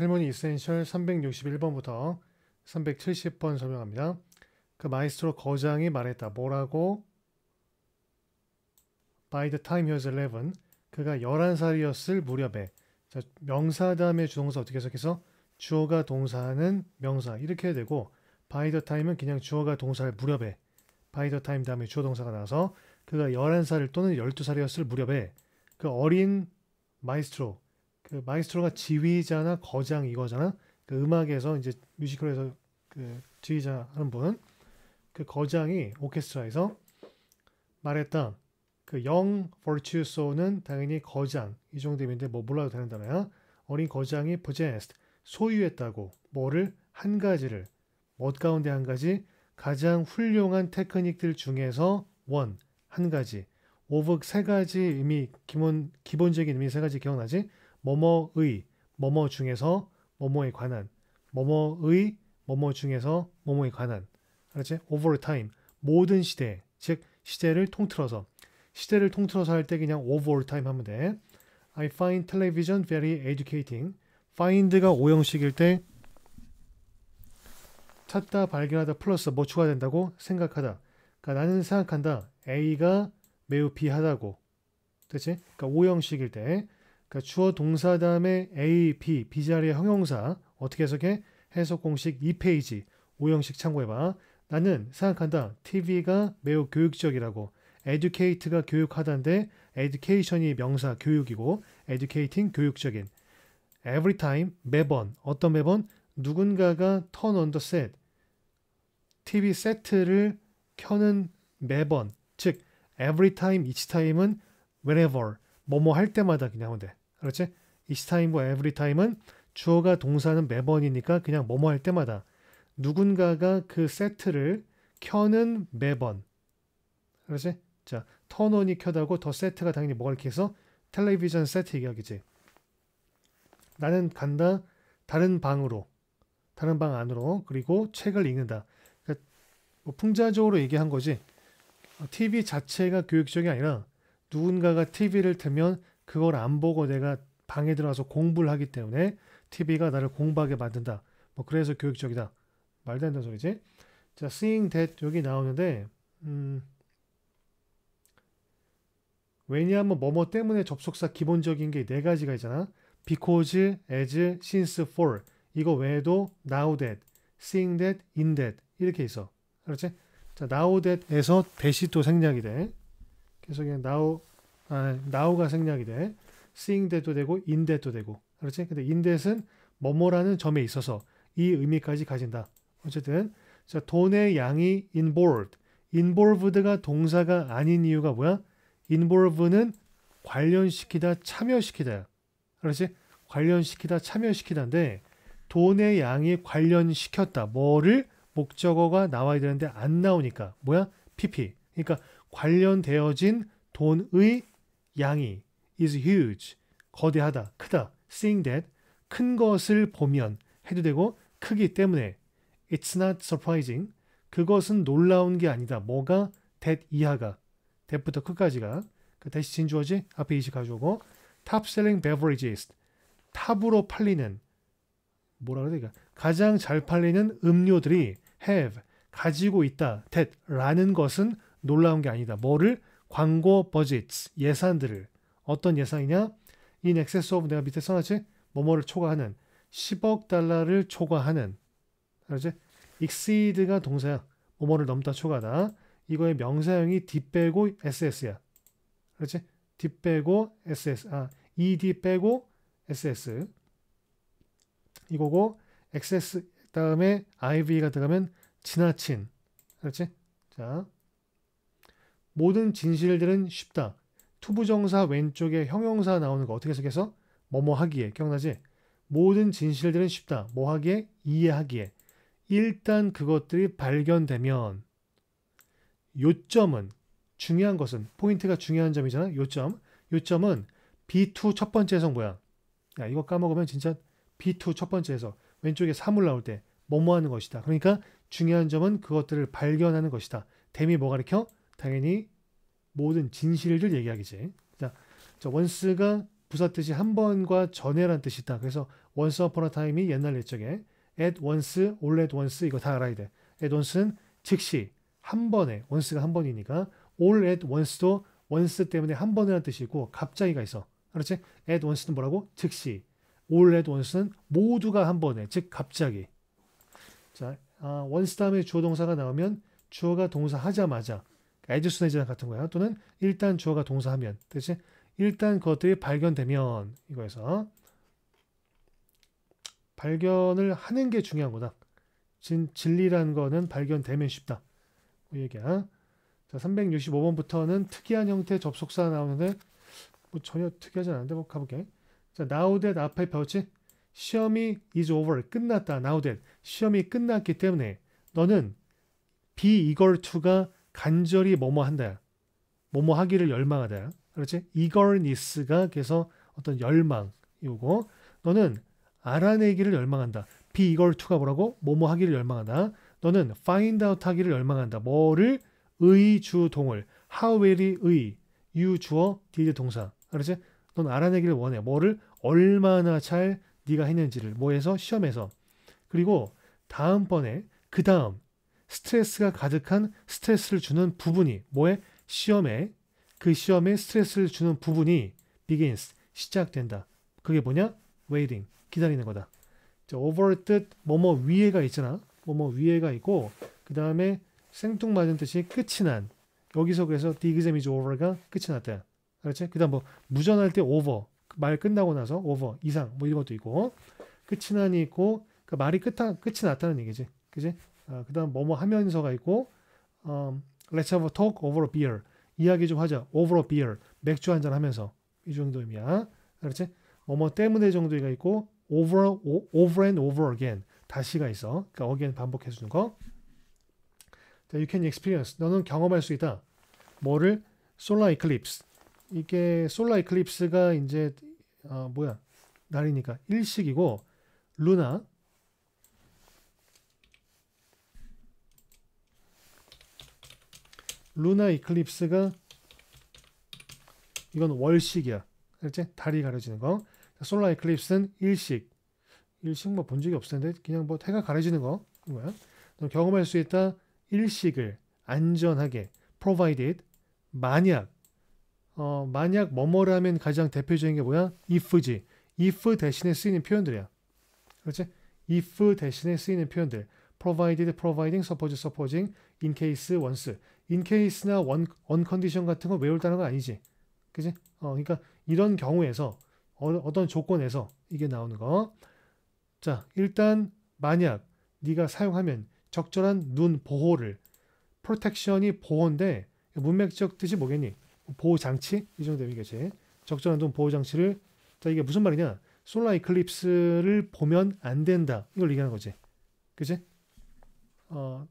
텔모니 이센셜 361번부터 370번 설명합니다. 그 마이스트로 거장이 말했다. 뭐라고? By the time he was 11. 그가 11살이었을 무렵에. 자, 명사 다음에 주동사 어떻게 해석해서? 주어가 동사는 하 명사. 이렇게 해야 되고, by the time은 그냥 주어가 동사를 무렵에. by the time 다음에 주어 동사가 나와서 그가 11살 또는 12살이었을 무렵에 그 어린 마이스트로 그 마이스트로가 지휘자나 거장 이거잖아. 그 음악에서 이제 뮤지컬에서 그 지휘자 하는 분. 그 거장이 오케스트라에서 말했다. 그영 버츄소는 당연히 거장 이 정도인데 뭐 몰라도 되는 단어야. 어린 거장이 possessed 소유했다고 뭐를 한 가지를 엇 가운데 한 가지 가장 훌륭한 테크닉들 중에서 원 한 가지 오브 세 가지 의미 기본 기본적인 의미 세 가지 기억나지? 뭐뭐의 뭐뭐 중에서 뭐뭐에 관한 뭐뭐의 뭐뭐 중에서 뭐뭐에 관한 알았지? over time 모든 시대 즉 시대를 통틀어서 시대를 통틀어서 할 때 그냥 over time 하면 돼. I find television very educating. find가 오형식일 때 찾다 발견하다 플러스 뭐 추가된다고 생각하다. 그러니까 나는 생각한다. A가 매우 비하다고. 됐지? 그러니까 오형식일 때 그러니까 주어 동사 다음에 A, B, B 자리의 형용사 어떻게 해석해? 해석 공식 2페이지 5형식 참고해봐. 나는 생각한다. TV가 매우 교육적이라고. educate가 교육하다인데 education이 명사 교육이고 educating 교육적인. every time 매번 어떤 매번 누군가가 turn on the set TV 세트를 켜는 매번 즉 every time each time은 whenever 뭐뭐 할 때마다 그냥 하면 돼. 그렇지? each time 뭐 every time은 주어가 동사는 매번이니까 그냥 뭐뭐 할 때마다 누군가가 그 세트를 켜는 매번. 그렇지? 자, 턴온이 켜다고 더 세트가 당연히 뭐가 이렇게 해서 텔레비전 세트 얘기하겠지. 나는 간다 다른 방으로, 다른 방 안으로 그리고 책을 읽는다. 그러니까 뭐 풍자적으로 얘기한 거지. 어, TV 자체가 교육적이 아니라 누군가가 TV를 틀면 그걸 안 보고 내가 방에 들어가서 공부를 하기 때문에 TV가 나를 공부하게 만든다. 뭐 그래서 교육적이다. 말도 안 되는 소리지. 자, seeing that 여기 나오는데 음, 왜냐하면 뭐뭐 때문에 접속사 기본적인 게 네 가지가 있잖아. because, as, since, for 이거 외에도 now that, seeing that, in that 이렇게 있어. 그렇지? 자, now that에서 대시 또 생략이 돼. 그래서 그냥 now 아, now가 생략이 돼. seeing대도 되고 인대도 되고. 그렇지? 근데 인대는 뭐뭐라는 점에 있어서 이 의미까지 가진다. 어쨌든 자, 돈의 양이 involved. involved가 동사가 아닌 이유가 뭐야? involve는 관련시키다, 참여시키다. 그렇지? 관련시키다, 참여시키다인데 돈의 양이 관련시켰다. 뭐를 목적어가 나와야 되는데 안 나오니까 뭐야? PP. 그러니까 관련되어진 돈의 양이 is huge 거대하다 크다 seeing that 큰 것을 보면 해도 되고 크기 때문에 it's not surprising 그것은 놀라운 게 아니다 뭐가 that 이하가 that부터 끝까지가 그 그러니까 대시 진주어지 앞에 이식 가져오고 top selling beverages 탑으로 팔리는 뭐라 그래 야되니까 가장 잘 팔리는 음료들이 have 가지고 있다 that라는 것은 놀라운 게 아니다 뭐를 광고 버짓 예산들을 어떤 예산이냐? 인 액세스 오브 내가 밑에 써놨지? 뭐뭐를 초과하는 10억 달러를 초과하는 알지? 았익 x c e 가 동사야. 뭐뭐를 넘다 초과다. 이거의 명사형이 d 빼고 ss야. 알았지 d 빼고 ss 아 ed 빼고 ss 이거고 e 세스 다음에 iv가 들어가면 지나친 알았지자 모든 진실들은 쉽다. 투부정사 왼쪽에 형용사 나오는 거 어떻게 해석해서? 뭐뭐 하기에 기억나지? 모든 진실들은 쉽다. 뭐 하기에? 이해하기에. 일단 그것들이 발견되면 요점은 중요한 것은 포인트가 중요한 점이잖아. 요점. 요점은 B2 첫 번째 해석 뭐야? 야, 이거 까먹으면 진짜 B2 첫 번째 해석. 왼쪽에 사물 나올 때 뭐뭐 하는 것이다. 그러니까 중요한 점은 그것들을 발견하는 것이다. 데미 뭐가 이렇게 당연히 모든 진실을 얘기하겠지 자, 원스가 부사 뜻이 한 번과 전에란 뜻이다. 그래서 once upon a time이 옛날 일정에 at once, all at once 이거 다 알아야 돼. at once는 즉시 한 번에 once가 한 번이니까 all at once도 once 때문에 한 번이라는 뜻이고 갑자기가 있어. 알았지? at once는 뭐라고? 즉시. all at once는 모두가 한 번에 즉 갑자기. 자, 아, once 다음에 주어 동사가 나오면 주어가 동사 하자마자 에디슨 의제랑 같은 거야. 또는 일단 주어가 동사하면 대신 일단 그것들이 발견되면 이거에서 발견을 하는 게 중요한 거다. 진, 진리라는 거는 발견되면 쉽다. 뭐 얘기야. 자, 365번부터는 특이한 형태의 접속사 나오는데 뭐 전혀 특이하진 않은데 뭐 가볼게. 자, now that 앞에 배웠지? 시험이 is over 끝났다. now that 시험이 끝났기 때문에 너는 be eager to가 간절히 뭐뭐 한다. 뭐뭐 하기를 열망하다. 그렇지? eagerness가 그래서 어떤 열망 이거 너는 알아내기를 열망한다. be eager to가 뭐라고? 뭐뭐 하기를 열망하다. 너는 find out 하기를 열망한다. 뭐를? 의, 주, 동을. how will이 의, you 주어, did 동사. 그렇지? 넌 알아내기를 원해. 뭐를? 얼마나 잘 네가 했는지를. 뭐에서? 시험에서. 그리고 다음번에 그 다음 스트레스가 가득한 스트레스를 주는 부분이 뭐에 시험에 그 시험에 스트레스를 주는 부분이 begins 시작된다. 그게 뭐냐? waiting 기다리는 거다. 자, over 뜻 뭐 뭐 위에가 있잖아. 뭐 뭐 위에가 있고 그 다음에 생뚱맞은 뜻이 끝이 난 여기서 그래서 the exam is over가 끝이 났다. 그렇지? 그 다음 뭐 무전할 때 over 말 끝나고 나서 over 이상 뭐 이런 것도 있고 끝이 난이 있고 그 말이 끝 끝이 났다는 얘기지. 그지? 어, 그다음 뭐뭐 하면서가 있고 음, Let's have a talk over a beer. 이야기 좀 하자. Over a beer. 맥주 한잔 하면서 이 정도입니다. 그렇지? 뭐뭐 때문에 정도가 있고 over o, over and over again. 다시가 있어. 그러니까 again 반복해 주는 거. 자, you can experience. 너는 경험할 수 있다. 뭐를 솔라 이클립스. 이게 솔라 이클립스가 이제 어, 뭐야? 날이니까 일식이고 루나 루나 이클립스가 이건 월식이야. 그지 달이 가려지는 거. 솔라 이클립스는 일식. 일식 뭐 본 적이 없을 텐데 그냥 뭐 해가 가려지는 거. 그거야. 경험할 수 있다. 일식을 안전하게 provided 만약 어, 만약 뭐뭐라면 가장 대표적인 게 뭐야? if지. if 대신에 쓰이는 표현들이야. 그렇지? if 대신에 쓰이는 표현들. provided, providing, suppose, supposing, in case, once. 인케이스나 원, 원컨디션 같은 거 외울다는 건 아니지. 그지? 어, 그러니까 이런 경우에서 어, 떤 조건에서 이게 나오는 거. 자, 일단 만약 네가 사용하면 적절한 눈 보호를 프로텍션이 보호인데 문맥적 뜻이 뭐겠니? 보호 장치 이 정도 의미겠지. 적절한 눈 보호 장치를 자 이게 무슨 말이냐? 솔라 이클립스를 보면 안 된다 이걸 얘기하는 거지. 그지? 어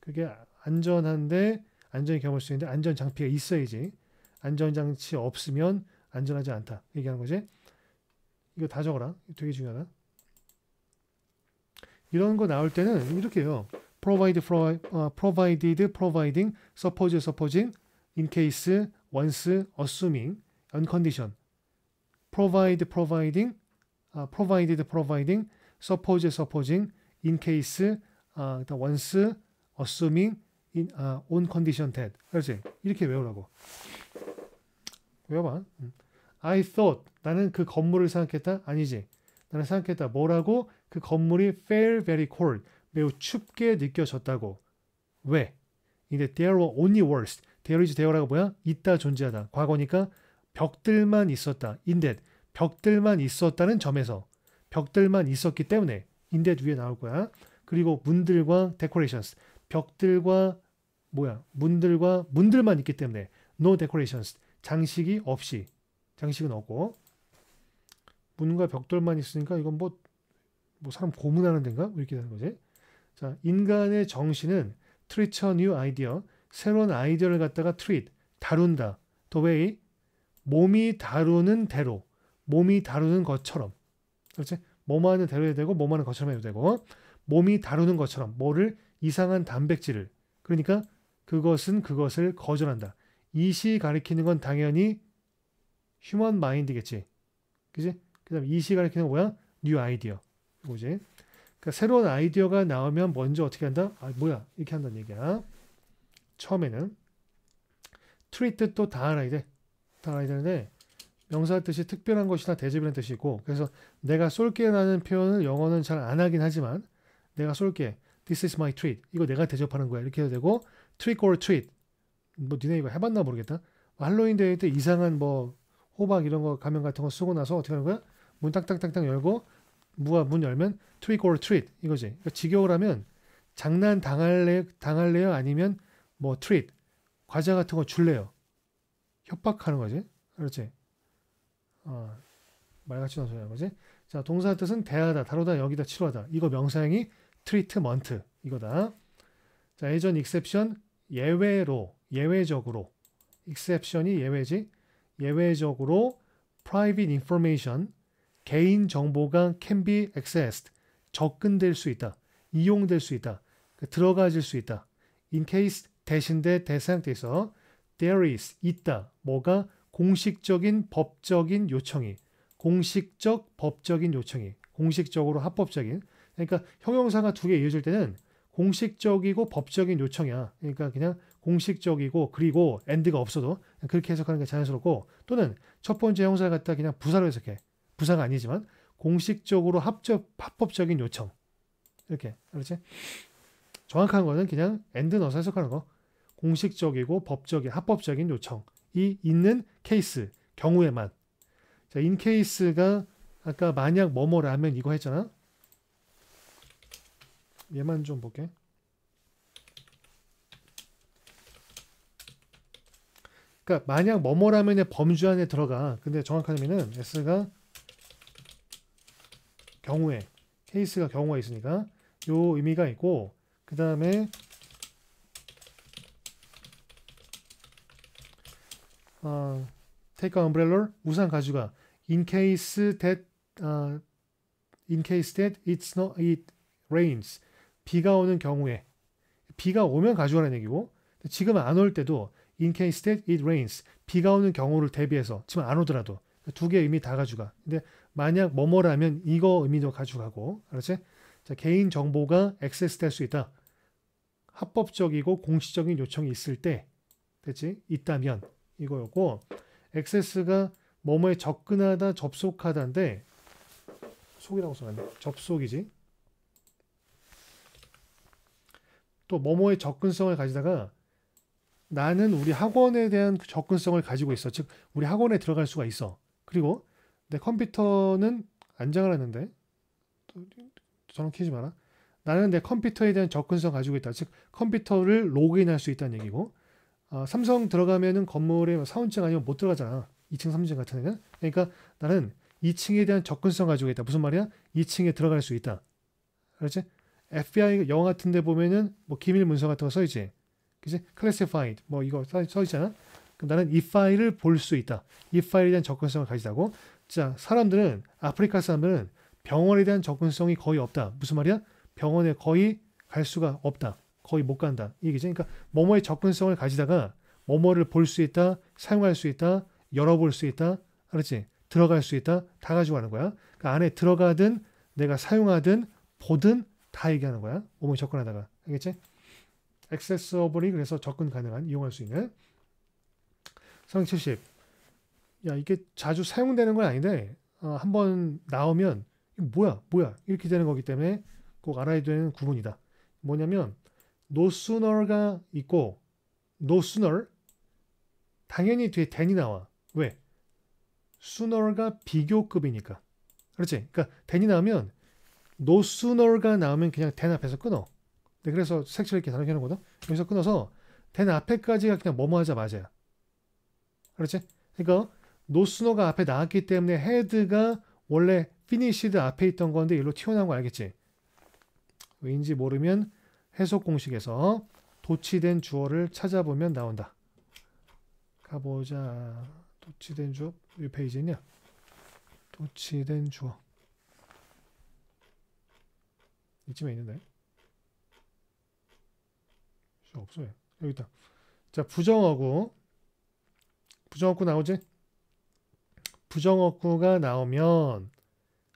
그게 안전한데 안전이 경험할 수 있는데 안전 장치가 있어야지. 안전 장치 없으면 안전하지 않다. 얘기하는 거지. 이거 다 적어라. 되게 중요하다. 이런 거 나올 때는 이렇게 해요. provide, pro, uh, provided, providing, suppose, supposing, in case, once, assuming, on condition. provide, providing, uh, provided, providing, suppose, supposing, in case, uh, once, assuming, in, 아, on condition that. 알지? 이렇게 외우라고. 외워봐. I thought. 나는 그 건물을 생각했다? 아니지. 나는 생각했다. 뭐라고? 그 건물이 fair, very cold. 매우 춥게 느껴졌다고. 왜? 근데 there were only w o r s there is there라고 뭐야? 있다 존재하다. 과거니까 벽들만 있었다. in that. 벽들만 있었다는 점에서. 벽들만 있었기 때문에 in that 위에 나올 거야. 그리고 문들과 decorations. 벽들과 뭐야 문들과 문들만 있기 때문에 no decorations 장식이 없이 장식은 없고 문과 벽돌만 있으니까 이건 뭐, 뭐 사람 고문하는 데인가 뭐 이렇게 되는 거지. 자 인간의 정신은 트리처 뉴 아이디어 새로운 아이디어를 갖다가 트윗 다룬다 t h 이 몸이 다루는 대로 몸이 다루는 것처럼 그렇지 몸 하는 대로 해도 되고 몸 하는 것처럼 해도 되고 몸이 다루는 것처럼 뭐를 이상한 단백질을 그러니까 그것은 그것을 거절한다. 이시 가리키는 건 당연히 휴먼 마인드겠지. 그지? 그 다음 이시 가리키는 뭐야? 뉴 아이디어. 뭐지? 그러니까 새로운 아이디어가 나오면 먼저 어떻게 한다? 아, 뭐야? 이렇게 한다는 얘기야. 처음에는 트리트 또다 알아야 돼. 다 알아야 되는데 명사 뜻이 특별한 것이나 대접이라는 뜻이 고 그래서 내가 쏠게라는 표현을 영어는 잘 안 하긴 하지만 내가 쏠게 this is my treat 이거 내가 대접하는 거야 이렇게 해도 되고 트릭 오어 트윗 뭐 니네 이거 해봤나 모르겠다 할로윈 데이 때 이상한 뭐 호박 이런 거 가면 같은 거 쓰고 나서 어떻게 하는 거야 문 딱딱딱딱 열고 무화 문 열면 트릭 오어 트윗 이거지 그러니까 지겨우라면 장난 당할래 당할래요 아니면 뭐 트윗 과자 같은 거 줄래요 협박하는 거지 그렇지 어, 말같이 나온 소리하 거지 자 동사 뜻은 대하다 다루다 여기다 치료하다 이거 명사형이 트리트먼트 이거다 자, 예전 익셉션 예외로 예외적으로 익셉션이 예외지 예외적으로 private information 개인 정보가 can be accessed 접근될 수 있다. 이용될 수 있다. 그 들어가질 수 있다. in case 대신대 대상태에서 there is 있다. 뭐가 공식적인 법적인 요청이 공식적 법적인 요청이 공식적으로 합법적인 그러니까 형용사가 두 개 이어질 때는 공식적이고 법적인 요청이야. 그러니까 그냥 공식적이고 그리고 엔드가 없어도 그렇게 해석하는 게 자연스럽고 또는 첫 번째 형사 갖다 그냥 부사로 해석해. 부사가 아니지만 공식적으로 합적 합법적인 요청. 이렇게. 알았지? 정확한 거는 그냥 엔드 넣어서 해석하는 거. 공식적이고 법적인 합법적인 요청이 있는 케이스 경우에만. 자, 인 케이스가 아까 만약 뭐뭐라면 이거 했잖아. 얘만 좀 볼게. 그러니까 만약 뭐뭐라면의 범주 안에 들어가. 근데 정확한 의미는 S가 경우에 케이스가 경우가 있으니까 요 의미가 있고 그 다음에 어, take a umbrella 우산 가져가 in case that uh, in case that it's not it rains 비가 오는 경우에 비가 오면 가져가라는 얘기고 지금 안 올 때도 in case that it rains 비가 오는 경우를 대비해서 지금 안 오더라도 두 개의 의미 다 가져가. 근데 만약 뭐뭐라면 이거 의미도 가져가고 알았지? 자, 개인 정보가 액세스될 수 있다. 합법적이고 공식적인 요청이 있을 때 됐지? 있다면 이거였고 액세스가 뭐뭐에 접근하다 접속하다인데 속이라고 써놨네. 접속이지. 또 뭐뭐의 접근성을 가지다가 나는 우리 학원에 대한 그 접근성을 가지고 있어. 즉 우리 학원에 들어갈 수가 있어. 그리고 내 컴퓨터는 안장을 하는데 저는 키지 마라. 나는 내 컴퓨터에 대한 접근성 가지고 있다. 즉 컴퓨터를 로그인할 수 있다는 얘기고 어, 삼성 들어가면은 건물에 뭐 사원증 아니면 못 들어가잖아. 2층, 3층 같은 애는 그러니까 나는 2층에 대한 접근성 가지고 있다. 무슨 말이야? 2층에 들어갈 수 있다. 그렇지? FBI 영화 같은 데 보면은 뭐 기밀 문서 같은 거 써있지. 그지? classified 뭐 이거 써있잖아. 그럼 나는 이 파일을 볼 수 있다. 이 파일에 대한 접근성을 가지다고. 자, 사람들은 아프리카 사람들은 병원에 대한 접근성이 거의 없다. 무슨 말이야? 병원에 거의 갈 수가 없다. 거의 못 간다. 이게죠. 그러니까 뭐뭐의 접근성을 가지다가 뭐뭐를 볼 수 있다, 사용할 수 있다, 열어볼 수 있다, 알았지? 들어갈 수 있다, 다 가지고 가는 거야. 그러니까 안에 들어가든 내가 사용하든 보든 다 얘기하는 거야. 오면 접근하다가. 알겠지? 액세스어블이 그래서 접근 가능한, 이용할 수 있는. 3 70. 야, 이게 자주 사용되는 건 아닌데, 어, 한번 나오면, 뭐야, 뭐야, 이렇게 되는 거기 때문에 꼭 알아야 되는 구분이다. 뭐냐면, 노스널가 있고, 노스널 당연히 뒤에 t 이 나와. 왜? s o o 가 비교급이니까. 그렇지? 그러니까 t 이 나오면 no sooner가 나오면 그냥 된 앞에서 끊어. 네, 그래서 색칠 이렇게 다르게 하는 거다. 여기서 끊어서 된 앞에까지가 그냥 뭐뭐 하자 맞아요. 그렇지? 그러니까 no sooner가 앞에 나왔기 때문에 head가 원래 f i n i s h e d 앞에 있던 건데 일로 튀어나온 거 알겠지? 왜인지 모르면 해석 공식에서 도치된 주어를 찾아보면 나온다. 가보자. 도치된 주어 이 페이지냐? 도치된 주어. 이쯤에 있는데 없어요 여기 있다 자 부정어구 부정어구 나오지 부정어구가 나오면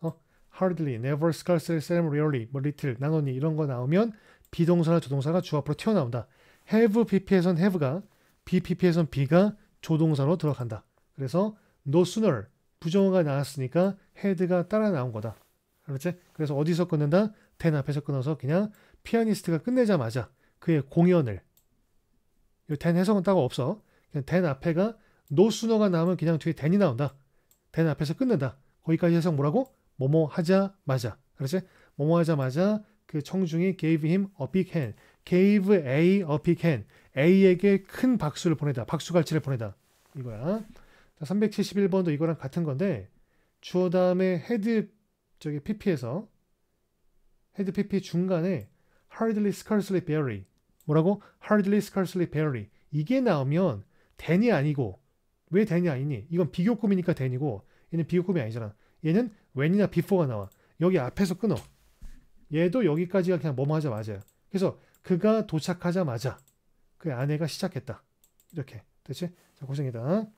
어? hardly, never, scarcely, seldom, rarely, 뭐 little, 나노니 이런 거 나오면 비동사나 조동사가 주 앞으로 튀어나온다 have bp에선 have가 bpp에선 be가 조동사로 들어간다 그래서 no sooner 부정어가 나왔으니까 head가 따라 나온 거다. 그렇지? 그래서 어디서 끊는다? 텐 앞에서 끊어서 그냥 피아니스트가 끝내자마자 그의 공연을 이텐 해석은 따로 없어. 그냥 댄 앞에가 노순어가 나오면 그냥 뒤에 댄이 나온다. 댄 앞에서 끝낸다. 거기까지 해석 뭐라고? 뭐뭐 하자마자. 그렇지? 뭐뭐 하자마자 그 청중이 gave him a big hand. gave A a big hand. A에게 큰 박수를 보내다. 박수갈치를 보내다. 이거야. 371번도 이거랑 같은 건데 주어 다음에 헤드 저기 PP에서 헤드 p 피 중간에 hardly scarcely b a r e y 뭐라고 hardly scarcely b a r e y 이게 나오면 대니 아니고 왜 대니 아니니? 이건 비교급이니까 대니고 얘는 비교급이 아니잖아. 얘는 when이나 before가 나와. 여기 앞에서 끊어. 얘도 여기까지가 그냥 뭐뭐 하자마자 그래서 그가 도착하자마자 그 아내가 시작했다. 이렇게. 됐지? 자, 고생이다.